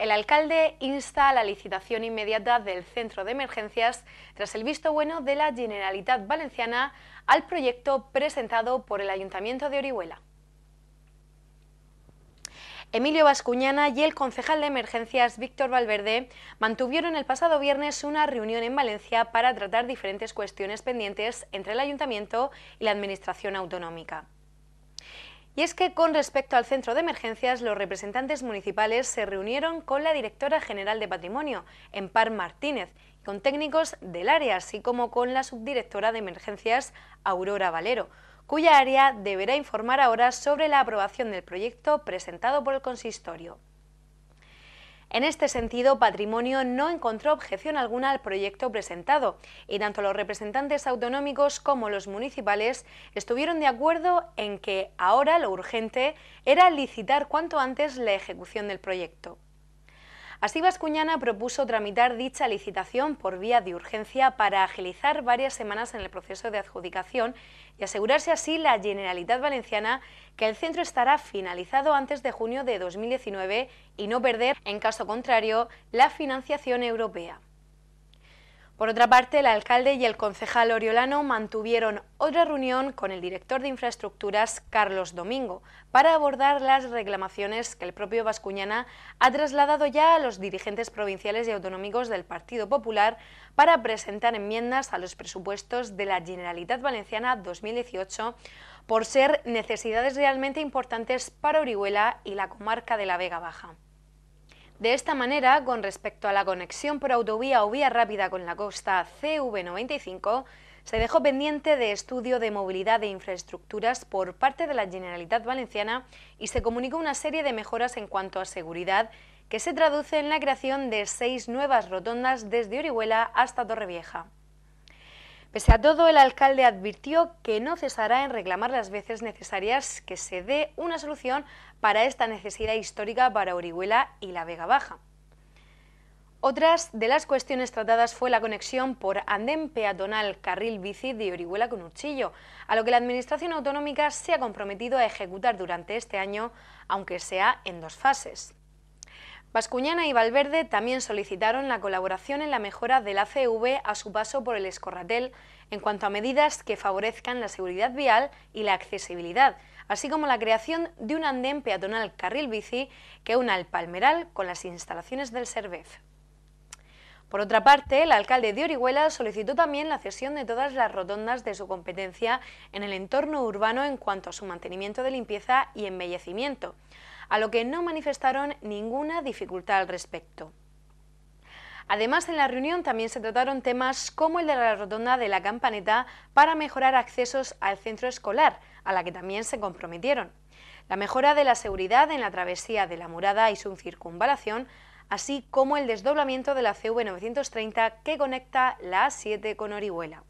El alcalde insta a la licitación inmediata del centro de emergencias tras el visto bueno de la Generalitat Valenciana al proyecto presentado por el Ayuntamiento de Orihuela. Emilio Bascuñana y el concejal de emergencias Víctor Valverde mantuvieron el pasado viernes una reunión en Valencia para tratar diferentes cuestiones pendientes entre el ayuntamiento y la administración autonómica. Y es que con respecto al centro de emergencias, los representantes municipales se reunieron con la directora general de Patrimonio, Empar Martínez, y con técnicos del área, así como con la subdirectora de emergencias, Aurora Valero, cuya área deberá informar ahora sobre la aprobación del proyecto presentado por el consistorio. En este sentido, Patrimonio no encontró objeción alguna al proyecto presentado y tanto los representantes autonómicos como los municipales estuvieron de acuerdo en que ahora lo urgente era licitar cuanto antes la ejecución del proyecto. Así Vascuñana propuso tramitar dicha licitación por vía de urgencia para agilizar varias semanas en el proceso de adjudicación y asegurarse así la Generalitat Valenciana que el centro estará finalizado antes de junio de 2019 y no perder, en caso contrario, la financiación europea. Por otra parte, el alcalde y el concejal oriolano mantuvieron otra reunión con el director de infraestructuras, Carlos Domingo, para abordar las reclamaciones que el propio Vascuñana ha trasladado ya a los dirigentes provinciales y autonómicos del Partido Popular para presentar enmiendas a los presupuestos de la Generalitat Valenciana 2018 por ser necesidades realmente importantes para Orihuela y la comarca de la Vega Baja. De esta manera, con respecto a la conexión por autovía o vía rápida con la costa CV95, se dejó pendiente de estudio de movilidad de infraestructuras por parte de la Generalitat Valenciana y se comunicó una serie de mejoras en cuanto a seguridad que se traduce en la creación de seis nuevas rotondas desde Orihuela hasta Torrevieja. Pese a todo, el alcalde advirtió que no cesará en reclamar las veces necesarias que se dé una solución para esta necesidad histórica para Orihuela y la Vega Baja. Otras de las cuestiones tratadas fue la conexión por andén peatonal carril bici de Orihuela con Urchillo, a lo que la Administración Autonómica se ha comprometido a ejecutar durante este año, aunque sea en dos fases. Bascuñana y Valverde también solicitaron la colaboración en la mejora del ACV a su paso por el Escorratel en cuanto a medidas que favorezcan la seguridad vial y la accesibilidad, así como la creación de un andén peatonal carril bici que una el Palmeral con las instalaciones del SERVEF. Por otra parte, el alcalde de Orihuela solicitó también la cesión de todas las rotondas de su competencia en el entorno urbano en cuanto a su mantenimiento de limpieza y embellecimiento, a lo que no manifestaron ninguna dificultad al respecto. Además, en la reunión también se trataron temas como el de la rotonda de la campaneta para mejorar accesos al centro escolar, a la que también se comprometieron, la mejora de la seguridad en la travesía de la murada y su circunvalación, así como el desdoblamiento de la CV930 que conecta la A7 con Orihuela.